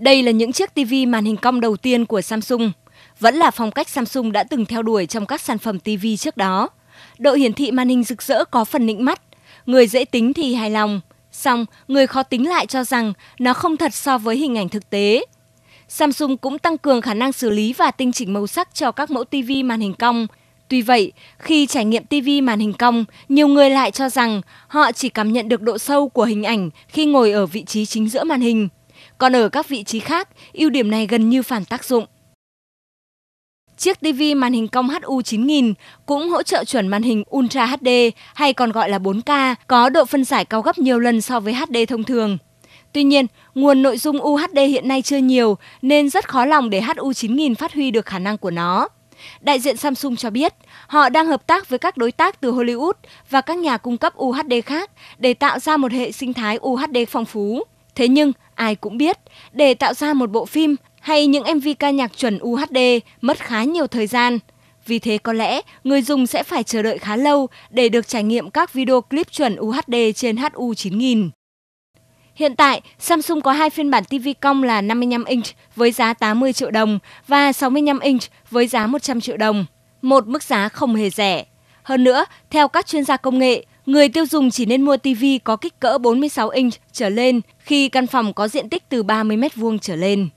Đây là những chiếc TV màn hình cong đầu tiên của Samsung. Vẫn là phong cách Samsung đã từng theo đuổi trong các sản phẩm TV trước đó. Độ hiển thị màn hình rực rỡ có phần nịnh mắt, người dễ tính thì hài lòng. Xong, người khó tính lại cho rằng nó không thật so với hình ảnh thực tế. Samsung cũng tăng cường khả năng xử lý và tinh chỉnh màu sắc cho các mẫu TV màn hình cong. Tuy vậy, khi trải nghiệm TV màn hình cong, nhiều người lại cho rằng họ chỉ cảm nhận được độ sâu của hình ảnh khi ngồi ở vị trí chính giữa màn hình. Còn ở các vị trí khác, ưu điểm này gần như phản tác dụng. Chiếc TV màn hình cong HU9000 cũng hỗ trợ chuẩn màn hình Ultra HD hay còn gọi là 4K, có độ phân giải cao gấp nhiều lần so với HD thông thường. Tuy nhiên, nguồn nội dung UHD hiện nay chưa nhiều nên rất khó lòng để HU9000 phát huy được khả năng của nó. Đại diện Samsung cho biết, họ đang hợp tác với các đối tác từ Hollywood và các nhà cung cấp UHD khác để tạo ra một hệ sinh thái UHD phong phú. Thế nhưng, ai cũng biết, để tạo ra một bộ phim hay những MV ca nhạc chuẩn UHD mất khá nhiều thời gian. Vì thế có lẽ người dùng sẽ phải chờ đợi khá lâu để được trải nghiệm các video clip chuẩn UHD trên HU9000. Hiện tại, Samsung có hai phiên bản TV cong là 55 inch với giá 80 triệu đồng và 65 inch với giá 100 triệu đồng, một mức giá không hề rẻ. Hơn nữa, theo các chuyên gia công nghệ, Người tiêu dùng chỉ nên mua TV có kích cỡ 46 inch trở lên khi căn phòng có diện tích từ 30 m2 trở lên.